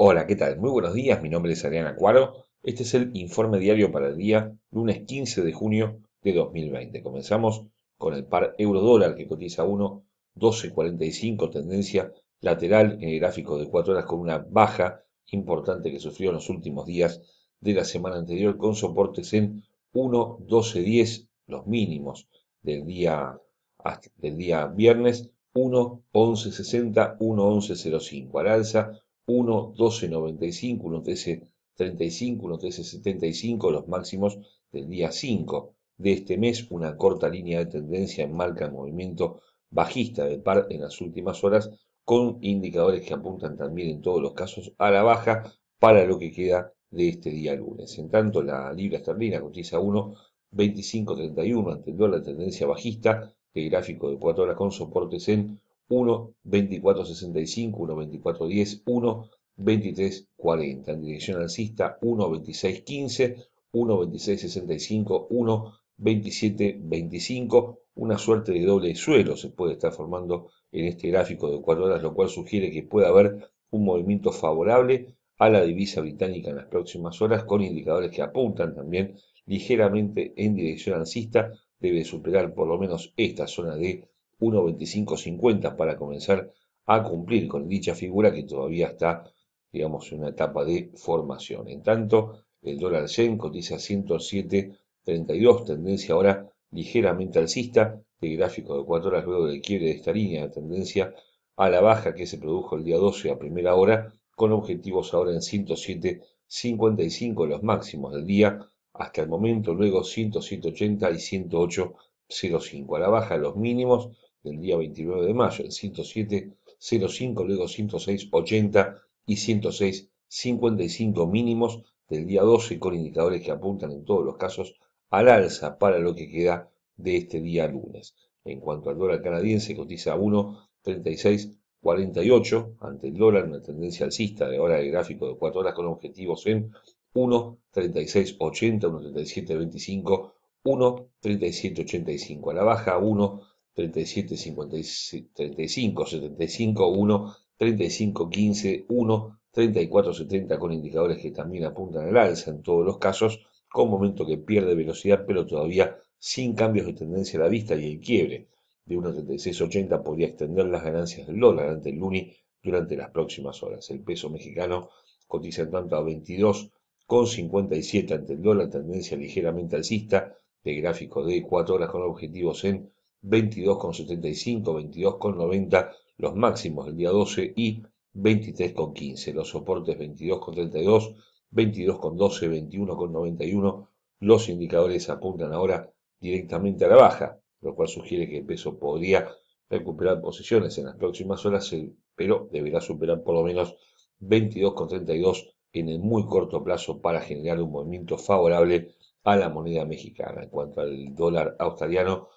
Hola, ¿qué tal? Muy buenos días, mi nombre es Ariana Cuaro. Este es el informe diario para el día lunes 15 de junio de 2020. Comenzamos con el par euro-dólar que cotiza 1.1245, tendencia lateral en el gráfico de 4 horas con una baja importante que sufrió en los últimos días de la semana anterior con soportes en 1.1210, los mínimos del día, del día viernes, 1.1160, 1.1105 Al alza, 1.1295, 1.1335, 1.1375, los máximos del día 5 de este mes, una corta línea de tendencia en marca de movimiento bajista de par en las últimas horas, con indicadores que apuntan también en todos los casos a la baja para lo que queda de este día lunes. En tanto, la libra esterlina cotiza 1,2531 ante el la tendencia bajista, el gráfico de 4 horas con soportes en 1 24 65, 1 24 10, 1 23 40. En dirección alcista 1 26 15, 1 26 65, 1 27 25. Una suerte de doble suelo se puede estar formando en este gráfico de 4 horas, lo cual sugiere que puede haber un movimiento favorable a la divisa británica en las próximas horas, con indicadores que apuntan también ligeramente en dirección alcista. Debe superar por lo menos esta zona de 1.25.50 para comenzar a cumplir con dicha figura que todavía está, digamos, en una etapa de formación. En tanto, el dólar yen cotiza 107.32, tendencia ahora ligeramente alcista, el gráfico de 4 horas luego del quiebre de esta línea de tendencia a la baja que se produjo el día 12 a primera hora, con objetivos ahora en 107.55 los máximos del día, hasta el momento luego 107.80 y 108.05. A la baja los mínimos del día 29 de mayo, el 107.05, luego 106.80 y 106.55 mínimos del día 12, con indicadores que apuntan en todos los casos al alza para lo que queda de este día lunes. En cuanto al dólar canadiense, cotiza 1.3648 ante el dólar, una tendencia alcista de hora de gráfico de 4 horas con objetivos en 1.3680, 1.3725, 1.3785 a la baja, 1 37, 35, 75, 1, 35, 15, 1, 34, 70 con indicadores que también apuntan al alza en todos los casos, con momento que pierde velocidad pero todavía sin cambios de tendencia a la vista y el quiebre de 1.3680 podría extender las ganancias del dólar ante el Luni durante las próximas horas. El peso mexicano cotiza en tanto a 22,57 ante el dólar, tendencia ligeramente alcista de gráfico de 4 horas con objetivos en 22,75, 22,90 los máximos el día 12 y 23,15. Los soportes 22,32, 22,12, 21,91. Los indicadores apuntan ahora directamente a la baja, lo cual sugiere que el peso podría recuperar posiciones en las próximas horas, eh, pero deberá superar por lo menos 22,32 en el muy corto plazo para generar un movimiento favorable a la moneda mexicana. En cuanto al dólar australiano,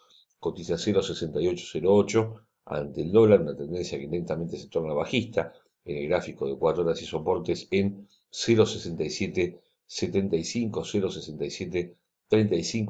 cotiza 0,6808 ante el dólar, una tendencia que lentamente se torna bajista en el gráfico de 4 horas y soportes en 0,6775, 0,6735 y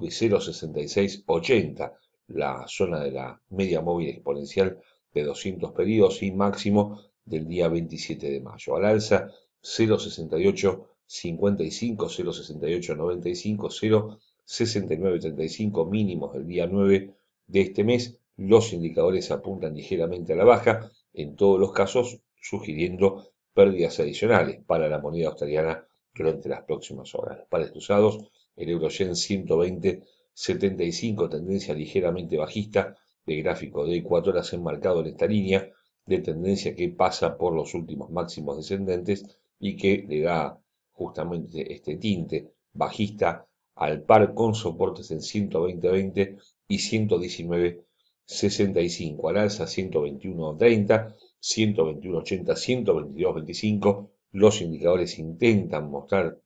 0,6680, la zona de la media móvil exponencial de 200 pedidos y máximo del día 27 de mayo. Al alza 0.6855, 0.6895, 0.6935, mínimos del día 9 de este mes, los indicadores apuntan ligeramente a la baja, en todos los casos sugiriendo pérdidas adicionales para la moneda australiana durante las próximas horas. Para cruzados, el Euroyen 120 75, tendencia ligeramente bajista de gráfico de 4 horas enmarcado en esta línea de tendencia que pasa por los últimos máximos descendentes y que le da justamente este tinte bajista al par con soportes en 120-20 y 119.65, al alza 121.30, 121.80, 122.25. Los indicadores intentan mostrar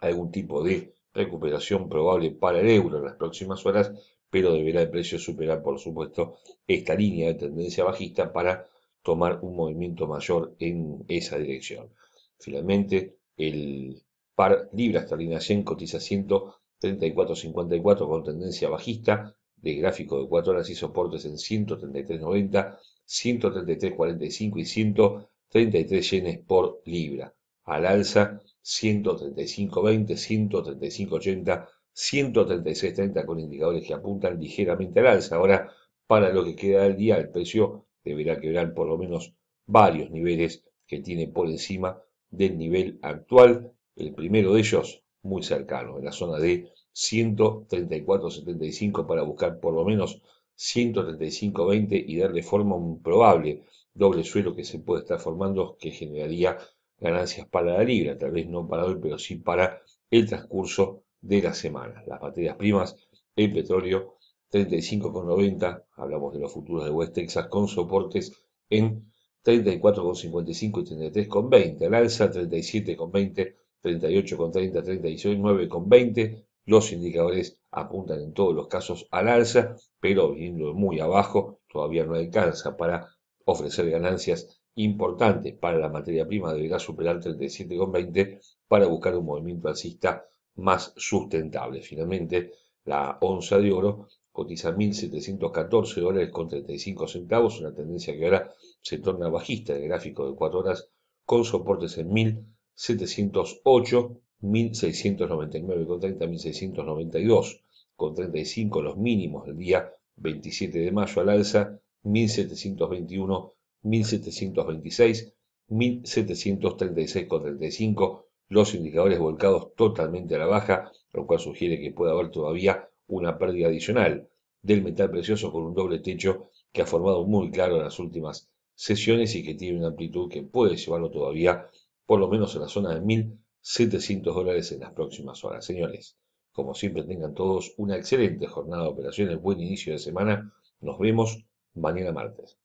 algún tipo de recuperación probable para el euro en las próximas horas, pero deberá el precio superar, por supuesto, esta línea de tendencia bajista para tomar un movimiento mayor en esa dirección. Finalmente, el par libra esterlina 100 cotiza 134.54 con tendencia bajista, de gráfico de 4 horas y soportes en 133.90, 133.45 y 133 yenes por libra. Al alza 135.20, 135.80, 136.30 con indicadores que apuntan ligeramente al alza. Ahora, para lo que queda del día, el precio deberá quebrar por lo menos varios niveles que tiene por encima del nivel actual. El primero de ellos, muy cercano, en la zona de 134.75 para buscar por lo menos 135.20 y darle forma a un probable doble suelo que se puede estar formando que generaría ganancias para la libra, tal vez no para hoy, pero sí para el transcurso de la semana. Las materias primas, el petróleo 35,90, hablamos de los futuros de West Texas con soportes en 34,55 y 33,20, el alza 37,20, 38,30, 39,20, los indicadores apuntan en todos los casos al alza, pero viniendo muy abajo todavía no alcanza para ofrecer ganancias importantes para la materia prima. Deberá superar 37,20 para buscar un movimiento alcista más sustentable. Finalmente, la onza de oro cotiza 1.714 dólares con 35 centavos, una tendencia que ahora se torna bajista el gráfico de 4 horas con soportes en 1.708 1699 con 1692 con 35 los mínimos del día 27 de mayo al alza, 1721, 1726, 1736 con los indicadores volcados totalmente a la baja, lo cual sugiere que puede haber todavía una pérdida adicional del metal precioso con un doble techo que ha formado muy claro en las últimas sesiones y que tiene una amplitud que puede llevarlo todavía por lo menos en la zona de 1000 700 dólares en las próximas horas. Señores, como siempre tengan todos una excelente jornada de operaciones, buen inicio de semana. Nos vemos mañana martes.